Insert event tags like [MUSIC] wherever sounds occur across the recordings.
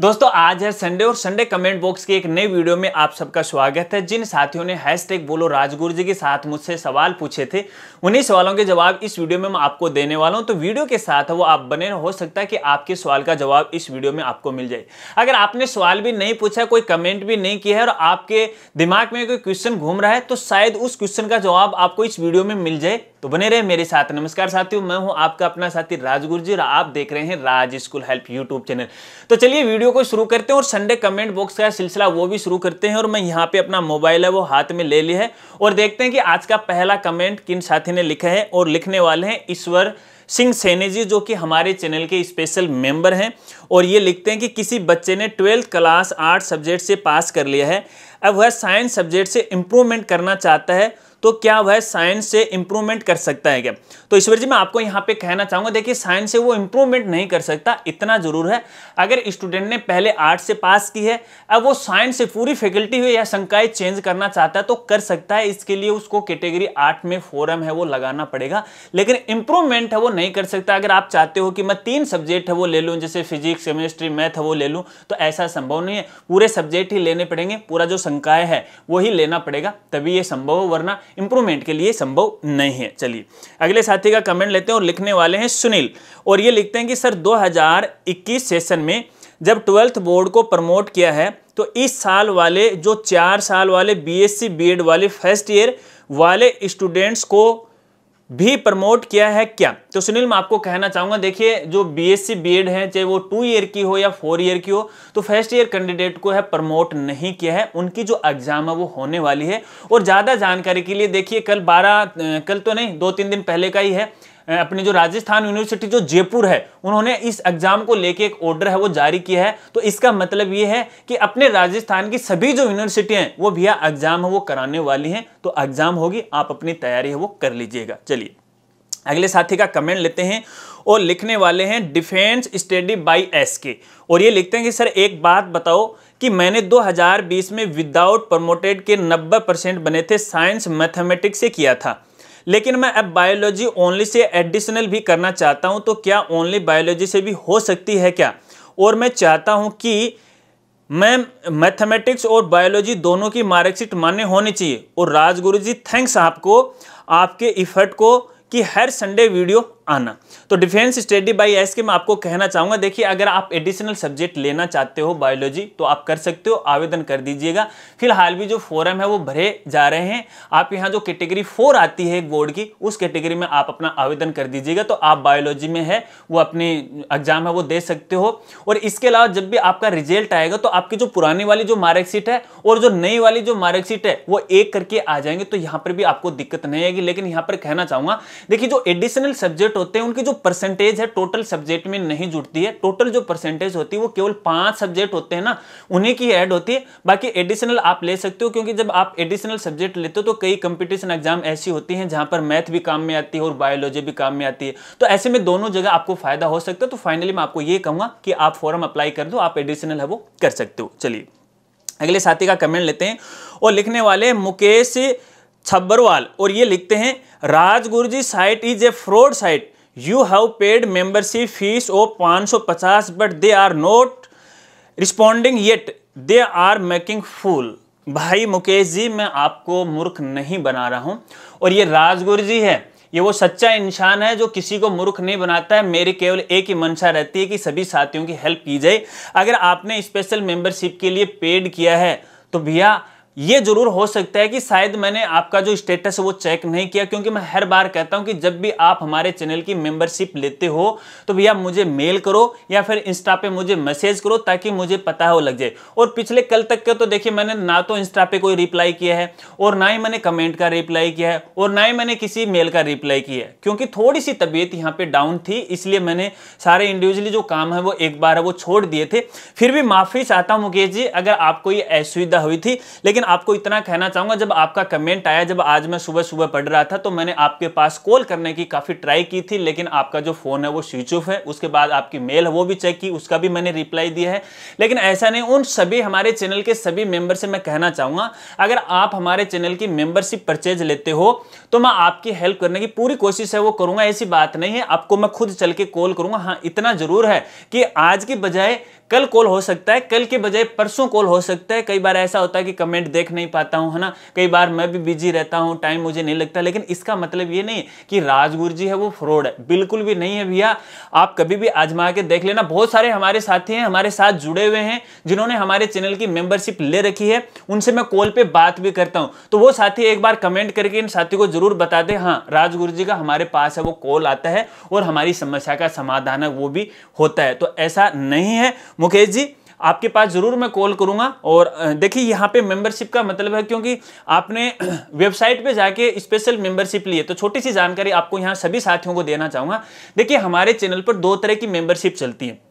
दोस्तों आज है संडे और संडे कमेंट बॉक्स की एक नई वीडियो में आप सबका स्वागत है जिन साथियों ने हैशटैग बोलो राजगुरु जी के साथ मुझसे सवाल पूछे थे उन्हीं सवालों के जवाब इस वीडियो में मैं आपको देने वाला हूं तो वीडियो के साथ वो आप बने हो सकता है कि आपके सवाल का जवाब इस वीडियो में आपको मिल जाए अगर आपने सवाल भी नहीं पूछा कोई कमेंट भी नहीं किया है और आपके दिमाग में कोई क्वेश्चन घूम रहा है तो शायद उस क्वेश्चन का जवाब आपको इस वीडियो में मिल जाए तो बने रहे मेरे साथ नमस्कार साथियों मैं हूं आपका अपना साथी राजगुरु जी और आप देख रहे हैं Raj school help YouTube channel तो चलिए वीडियो को शुरू करते हैं और संडे कमेंट बॉक्स का सिलसिला वो भी शुरू करते हैं और मैं यहाँ पे अपना मोबाइल है वो हाथ में ले लिया है और देखते हैं कि आज का पहला कमेंट किन साथी ने लिखा है और लिखने वाले हैं ईश्वर सिंह सैनी जी जो कि हमारे चैनल के स्पेशल मेंबर हैं और ये लिखते हैं कि किसी बच्चे ने ट्वेल्थ क्लास आर्ट सब्जेक्ट से पास कर लिया है अब वह साइंस सब्जेक्ट से इम्प्रूवमेंट करना चाहता है तो क्या वह साइंस से इंप्रूवमेंट कर सकता है क्या तो ईश्वर जी मैं आपको यहाँ पे कहना चाहूंगा देखिए साइंस से वो इंप्रूवमेंट नहीं कर सकता इतना जरूर है अगर स्टूडेंट ने पहले आर्ट से पास की है अब वो साइंस से पूरी फैकल्टी हुई या संकाय चेंज करना चाहता है तो कर सकता है इसके लिए उसको कैटेगरी आर्ट में फोरम है वो लगाना पड़ेगा लेकिन इंप्रूवमेंट है वो नहीं कर सकता अगर आप चाहते हो कि मैं तीन सब्जेक्ट है वो ले लूँ जैसे फिजिक्स केमिस्ट्री मैथ है वो ले लूँ तो ऐसा संभव नहीं है पूरे सब्जेक्ट ही लेने पड़ेंगे पूरा जो संकाय है वो ही लेना पड़ेगा तभी ये संभव हो वरना इंप्रूवमेंट के लिए संभव नहीं है चलिए अगले साथी का कमेंट लेते हैं और लिखने वाले हैं सुनील और ये लिखते हैं कि सर 2021 सेशन में जब ट्वेल्थ बोर्ड को प्रमोट किया है तो इस साल वाले जो चार साल वाले बी एस वाले फर्स्ट ईयर वाले स्टूडेंट्स को भी प्रमोट किया है क्या तो सुनील मैं आपको कहना चाहूंगा देखिए जो बीएससी बीएड है चाहे वो टू ईयर की हो या फोर ईयर की हो तो फर्स्ट ईयर कैंडिडेट को है प्रमोट नहीं किया है उनकी जो एग्जाम है वो होने वाली है और ज़्यादा जानकारी के लिए देखिए कल बारह कल तो नहीं दो तीन दिन पहले का ही है अपने जो राजस्थान यूनिवर्सिटी जो जयपुर है उन्होंने इस एग्जाम को लेके एक ऑर्डर है वो जारी किया है तो इसका मतलब ये है कि अपने राजस्थान की सभी जो यूनिवर्सिटी हैं वो भैया एग्जाम है वो कराने वाली हैं तो एग्जाम होगी आप अपनी तैयारी है वो कर लीजिएगा चलिए अगले साथी का कमेंट लेते हैं और लिखने वाले हैं डिफेंस स्टडी बाई एस के और ये लिखते हैं कि सर एक बात बताओ कि मैंने 2020 में विदाउट प्रमोटेड के 90 परसेंट बने थे साइंस मैथमेटिक्स से किया था लेकिन मैं अब बायोलॉजी ओनली से एडिशनल भी करना चाहता हूँ तो क्या ओनली बायोलॉजी से भी हो सकती है क्या और मैं चाहता हूँ कि मैं मैथमेटिक्स और बायोलॉजी दोनों की मार्कशीट मान्य होनी चाहिए और राजगुरु जी थैंक्स आपको आपके इफर्ट को कि हर संडे वीडियो आना तो डिफेंस स्टडी बाई एस के मैं आपको कहना चाहूंगा देखिए अगर आप एडिशनल सब्जेक्ट लेना चाहते हो बायोलॉजी तो आप कर सकते हो आवेदन कर दीजिएगा फिलहाल भी जो फॉरम है वो भरे जा रहे हैं आप यहाँ जो कैटेगरी फोर आती है बोर्ड की उस कैटेगरी में आप अपना आवेदन कर दीजिएगा तो आप बायोलॉजी में है वो अपनी एग्जाम है वो दे सकते हो और इसके अलावा जब भी आपका रिजल्ट आएगा तो आपकी जो पुरानी वाली जो मार्कशीट है और जो नई वाली जो मार्कशीट है वो एक करके आ जाएंगे तो यहाँ पर भी आपको दिक्कत नहीं आएगी लेकिन यहाँ पर कहना चाहूंगा देखिए जो एडिशनल सब्जेक्ट होते हैं उनकी जो परसेंटेज है टोटल सब्जेक्ट में नहीं जुड़ती है टोटल जो परसेंटेज होती है वो केवल पांच सब्जेक्ट होते हैं ना उन्हीं की ऐड होती है बाकी एडिशनल आप ले सकते हो क्योंकि जब आप एडिशनल सब्जेक्ट लेते हो तो कई कंपिटिशन एग्जाम ऐसी होती हैं जहां पर मैथ भी काम में आती है और बायोलॉजी भी काम में आती है तो ऐसे में दोनों जगह आपको फायदा हो सकता है तो फाइनली मैं आपको ये कहूंगा कि आप फॉर्म अप्लाई कर दो आप एडिशनल है वो कर सकते हो चलिए अगले साथी का कमेंट लेते हैं और लिखने वाले मुकेश छब्बरवाल और ये लिखते हैं राजगुरुजी site is a fraud site you have paid membership fees of 550 but they are not responding yet they are making फूल भाई मुकेश जी मैं आपको मूर्ख नहीं बना रहा हूँ और ये राजगुरु जी है ये वो सच्चा इंसान है जो किसी को मूर्ख नहीं बनाता है मेरी केवल एक ही मंशा रहती है कि सभी साथियों की हेल्प की जाए अगर आपने स्पेशल मेंबरशिप के लिए पेड किया है तो भैया ये जरूर हो सकता है कि शायद मैंने आपका जो स्टेटस है वो चेक नहीं किया क्योंकि मैं हर बार कहता हूं कि जब भी आप हमारे चैनल की मेंबरशिप लेते हो तो भैया मुझे मेल करो या फिर इंस्टा पे मुझे मैसेज करो ताकि मुझे पता हो लग जाए और पिछले कल तक के तो देखिए मैंने ना तो इंस्टा पे कोई रिप्लाई किया है और ना ही मैंने कमेंट का रिप्लाई किया है और ना ही मैंने किसी मेल का रिप्लाई किया है क्योंकि थोड़ी सी तबीयत यहाँ पे डाउन थी इसलिए मैंने सारे इंडिविजुअली जो काम है वो एक बार वो छोड़ दिए थे फिर भी माफी चाहता हूँ मुकेश जी अगर आपको ये असुविधा हुई थी लेकिन आपको इतना कहना चाहूंगा जब आपका कमेंट आया जब आज मैं सुबह सुबह पढ़ रहा था तो मैंने आपके पास कॉल करने की काफ़ी ट्राई की थी लेकिन आपका जो फ़ोन है वो स्विच ऑफ है उसके बाद आपकी मेल है वो भी चेक की उसका भी मैंने रिप्लाई दिया है लेकिन ऐसा नहीं उन सभी हमारे चैनल के सभी मेंबर से मैं कहना चाहूंगा अगर आप हमारे चैनल की मेंबरशिप परचेज लेते हो तो मैं आपकी हेल्प करने की पूरी कोशिश है वो करूंगा ऐसी बात नहीं है आपको मैं खुद चल के कॉल करूंगा हाँ इतना ज़रूर है कि आज की बजाय कल कॉल हो सकता है कल के बजाय परसों कॉल हो सकता है कई बार ऐसा होता है कि कमेंट देख नहीं पाता हूँ है ना कई बार मैं भी बिजी रहता हूँ टाइम मुझे नहीं लगता लेकिन इसका मतलब ये नहीं कि राजगुरु जी है वो फ्रॉड है बिल्कुल भी नहीं है भैया आप कभी भी आजमा के देख लेना बहुत सारे हमारे साथी हैं हमारे साथ जुड़े हुए हैं जिन्होंने हमारे चैनल की मेंबरशिप ले रखी है उनसे मैं कॉल पर बात भी करता हूँ तो वो साथी एक बार कमेंट करके इन साथी को जरूर बता दे हाँ राजगुरु जी का हमारे पास है वो कॉल आता है और हमारी समस्या का समाधान है वो भी होता है तो ऐसा नहीं है मुकेश जी आपके पास ज़रूर मैं कॉल करूंगा और देखिए यहाँ पे मेंबरशिप का मतलब है क्योंकि आपने वेबसाइट [CLEARS THROAT] पे जाके स्पेशल मेंबरशिप ली है तो छोटी सी जानकारी आपको यहाँ सभी साथियों को देना चाहूँगा देखिए हमारे चैनल पर दो तरह की मेंबरशिप चलती है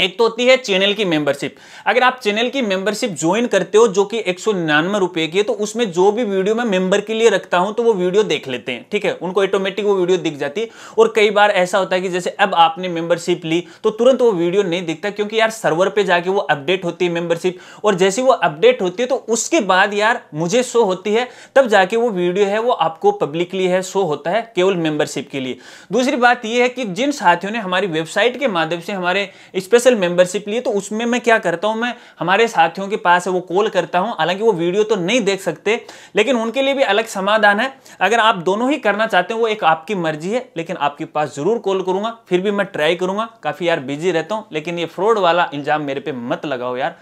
एक तो होती है चैनल की मेंबरशिप अगर आप चैनल की मेंबरशिप ज्वाइन करते हो जो कि एक सौ निन्यानवे रुपए की है तो उसमें जो भी वीडियो मैं मेंबर के लिए रखता हूं तो वो वीडियो देख लेते हैं ठीक है उनको ऑटोमेटिक वो वीडियो दिख जाती है और कई बार ऐसा होता है कि जैसे अब आपने मेंबरशिप ली तो तुरंत वो वीडियो नहीं दिखता क्योंकि यार सर्वर पर जाके वो अपडेट होती है मेंबरशिप और जैसे वो अपडेट होती है तो उसके बाद यार मुझे शो होती है तब जाके वो वीडियो है वो आपको पब्लिकली है शो होता है केवल मेंबरशिप के लिए दूसरी बात यह है कि जिन साथियों ने हमारी वेबसाइट के माध्यम से हमारे स्पेशल यूनिवर्सल मेंबरशिप लिए तो उसमें मैं क्या करता हूं मैं हमारे साथियों के पास है वो कॉल करता हूं हालांकि वो वीडियो तो नहीं देख सकते लेकिन उनके लिए भी अलग समाधान है अगर आप दोनों ही करना चाहते हो वो एक आपकी मर्जी है लेकिन आपके पास जरूर कॉल करूंगा फिर भी मैं ट्राई करूंगा काफी यार बिजी रहता हूं लेकिन ये फ्रॉड वाला इल्जाम मेरे पे मत लगाओ यार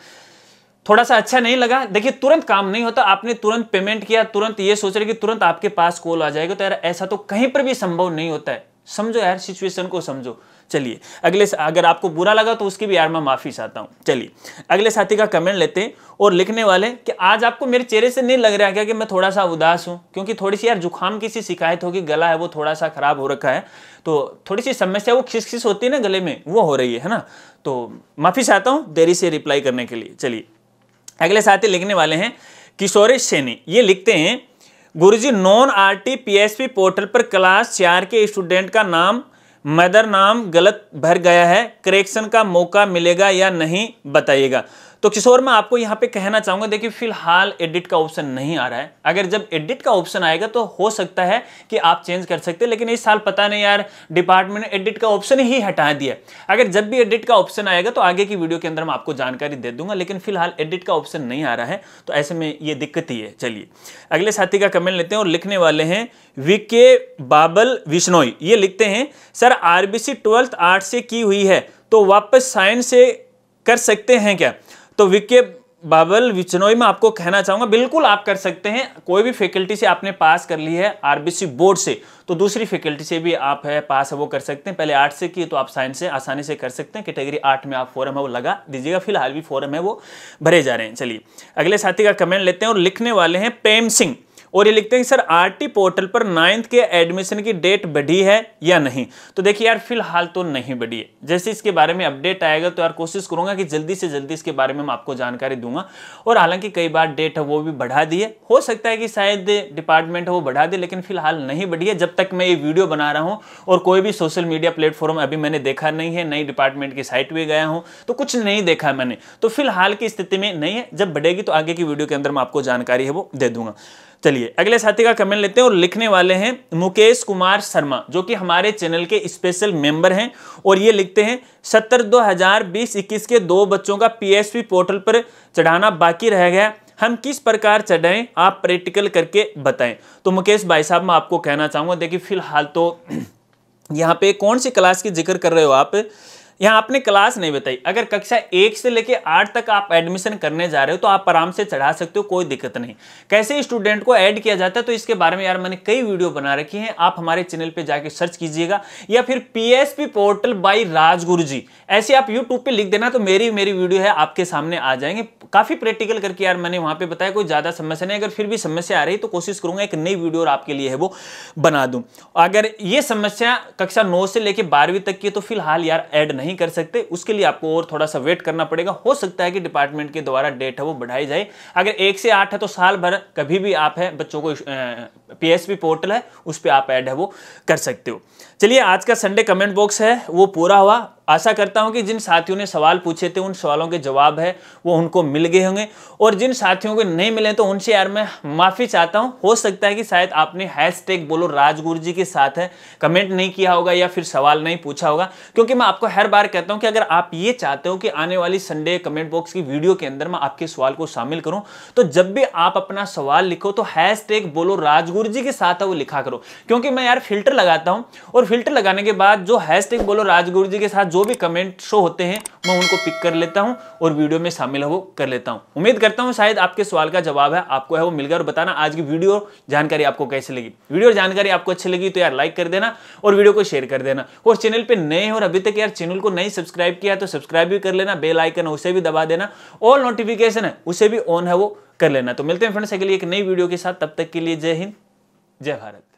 थोड़ा सा अच्छा नहीं लगा देखिए तुरंत काम नहीं होता आपने तुरंत पेमेंट किया तुरंत ये सोच रहे कि तुरंत आपके पास कॉल आ जाएगा तो यार ऐसा तो कहीं पर भी संभव नहीं होता है समझो यार सिचुएशन को समझो चलिए अगले अगर आपको बुरा लगा तो उसकी भी यार मैं माफ़ी चाहता हूँ चलिए अगले साथी का कमेंट लेते हैं और लिखने वाले कि आज आपको मेरे चेहरे से नहीं लग रहा क्या कि मैं थोड़ा सा उदास हूँ क्योंकि थोड़ी सी यार जुकाम की सी शिकायत होगी गला है वो थोड़ा सा ख़राब हो रखा है तो थोड़ी सी समस्या वो खिस खिस होती है ना गले में वो हो रही है ना तो माफ़ी चाहता हूँ देरी से रिप्लाई करने के लिए चलिए अगले साथी लिखने वाले हैं किशोरेश सैनी ये लिखते हैं Guruji non S P portal पर क्लास चार के स्टूडेंट का नाम मदर नाम गलत भर गया है करेक्शन का मौका मिलेगा या नहीं बताइएगा तो किशोर मैं आपको यहाँ पे कहना चाहूंगा देखिए फिलहाल एडिट का ऑप्शन नहीं आ रहा है अगर जब एडिट का ऑप्शन आएगा तो हो सकता है कि आप चेंज कर सकते हैं लेकिन इस साल पता नहीं यार डिपार्टमेंट ने एडिट का ऑप्शन ही हटा दिया अगर जब भी एडिट का ऑप्शन आएगा तो आगे की वीडियो के अंदर मैं आपको जानकारी दे दूंगा लेकिन फिलहाल एडिट का ऑप्शन नहीं आ रहा है तो ऐसे में ये दिक्कत ही है चलिए अगले साथी का कमेंट लेते हैं और लिखने वाले हैं वीके बाबल विश्नोई ये लिखते हैं सर आरबीसी ट्वेल्थ आर्ट से की हुई है तो वापस साइंस से कर सकते हैं क्या तो विके बाबल विचनोई में आपको कहना चाहूंगा बिल्कुल आप कर सकते हैं कोई भी फैकल्टी से आपने पास कर ली है आरबीसी बोर्ड से तो दूसरी फैकल्टी से भी आप है पास है वो कर सकते हैं पहले आर्ट से की तो आप साइंस से आसानी से कर सकते हैं कैटेगरी आर्ट में आप फॉर्म है वो लगा दीजिएगा फिलहाल भी फॉरम है वो भरे जा रहे हैं चलिए अगले साथी का कमेंट लेते हैं और लिखने वाले हैं प्रेम सिंह और ये लिखते हैं कि सर आरटी पोर्टल पर नाइन्थ के एडमिशन की डेट बढ़ी है या नहीं तो देखिए यार फिलहाल तो नहीं बढ़ी है जैसे इसके बारे में अपडेट आएगा तो यार कोशिश करूंगा कि जल्दी से जल्दी इसके बारे में मैं आपको जानकारी दूंगा और हालांकि कई बार डेट है वो भी बढ़ा दी है हो सकता है कि शायद डिपार्टमेंट है वो बढ़ा दे लेकिन फिलहाल नहीं बढ़ी है जब तक मैं ये वीडियो बना रहा हूँ और कोई भी सोशल मीडिया प्लेटफॉर्म अभी मैंने देखा नहीं है नई डिपार्टमेंट की साइट पर गया हूँ तो कुछ नहीं देखा मैंने तो फिलहाल की स्थिति में नहीं है जब बढ़ेगी तो आगे की वीडियो के अंदर मैं आपको जानकारी है वो दे दूंगा चलिए अगले साथी का कमेंट लेते हैं और लिखने वाले हैं मुकेश कुमार शर्मा जो कि हमारे चैनल के स्पेशल मेंबर हैं और ये लिखते हैं सत्तर दो हजार बीस इक्कीस के दो बच्चों का पी पोर्टल पर चढ़ाना बाकी रह गया हम किस प्रकार चढ़ाएं आप प्रैक्टिकल करके बताएं तो मुकेश भाई साहब मैं आपको कहना चाहूंगा देखिए फिलहाल तो [CLEARS THROAT] यहाँ पे कौन सी क्लास की जिक्र कर रहे हो आप यहाँ आपने क्लास नहीं बताई अगर कक्षा एक से लेकर आठ तक आप एडमिशन करने जा रहे हो तो आप आराम से चढ़ा सकते हो कोई दिक्कत नहीं कैसे स्टूडेंट को ऐड किया जाता है तो इसके बारे में यार मैंने कई वीडियो बना रखी है आप हमारे चैनल पर जाके सर्च कीजिएगा या फिर P portal by Rajguru ji ऐसे आप यूट्यूब पर लिख देना तो मेरी मेरी वीडियो है आपके सामने आ जाएंगे काफ़ी प्रैक्टिकल करके यार मैंने वहाँ पे बताया कोई ज़्यादा समस्या नहीं अगर फिर भी समस्या आ रही तो कोशिश करूंगा एक नई वीडियो और आपके लिए है वो बना दूँ अगर ये समस्या कक्षा नौ से लेकर बारहवीं तक की तो फिलहाल यार एड नहीं नहीं कर सकते उसके लिए आपको और थोड़ा सा वेट करना पड़ेगा हो सकता है कि डिपार्टमेंट के द्वारा डेट है वो बढ़ाई जाए अगर एक से आठ है तो साल भर कभी भी आप है बच्चों को पीएसपी पोर्टल है उस पर आप ऐड है वो कर सकते हो चलिए आज का संडे कमेंट बॉक्स है वो पूरा हुआ आशा करता हूं कि जिन साथियों ने सवाल पूछे थे उन सवालों के जवाब है वो उनको मिल गए होंगे और जिन साथियों को नहीं मिले तो उनसे यार मैं माफ़ी चाहता हूं हो सकता है कि शायद आपने हैश टैग बोलो राजगुरु जी के साथ है कमेंट नहीं किया होगा या फिर सवाल नहीं पूछा होगा क्योंकि मैं आपको हर बार कहता हूँ कि अगर आप ये चाहते हो कि आने वाली संडे कमेंट बॉक्स की वीडियो के अंदर मैं आपके सवाल को शामिल करूँ तो जब भी आप अपना सवाल लिखो तो हैश बोलो राजगुरु जी के साथ है वो लिखा करो क्योंकि मैं यार फिल्टर लगाता हूँ और फिल्टर लगाने के बाद जो हैश बोलो राजगुरु जी के साथ जो भी कमेंट शो होते हैं मैं उनको पिक कर लेता हूं और वीडियो में शामिल हो कर लेता हूं उम्मीद करता हूं शायद आपके सवाल का जवाब है आपको है वो मिल गया और बताना आज की वीडियो जानकारी आपको कैसे लगी वीडियो जानकारी आपको अच्छी लगी तो यार लाइक कर देना और वीडियो को शेयर कर देना और चैनल पर नए और अभी तक यार चैनल को नहीं सब्सक्राइब किया तो सब्सक्राइब भी कर लेना बेल आइकन उसे भी दबा देना ऑल नोटिफिकेशन है उसे भी ऑन है वो कर लेना तो मिलते हैं फ्रेंड्स अगले एक नई वीडियो के साथ तब तक के लिए जय हिंद जय भारत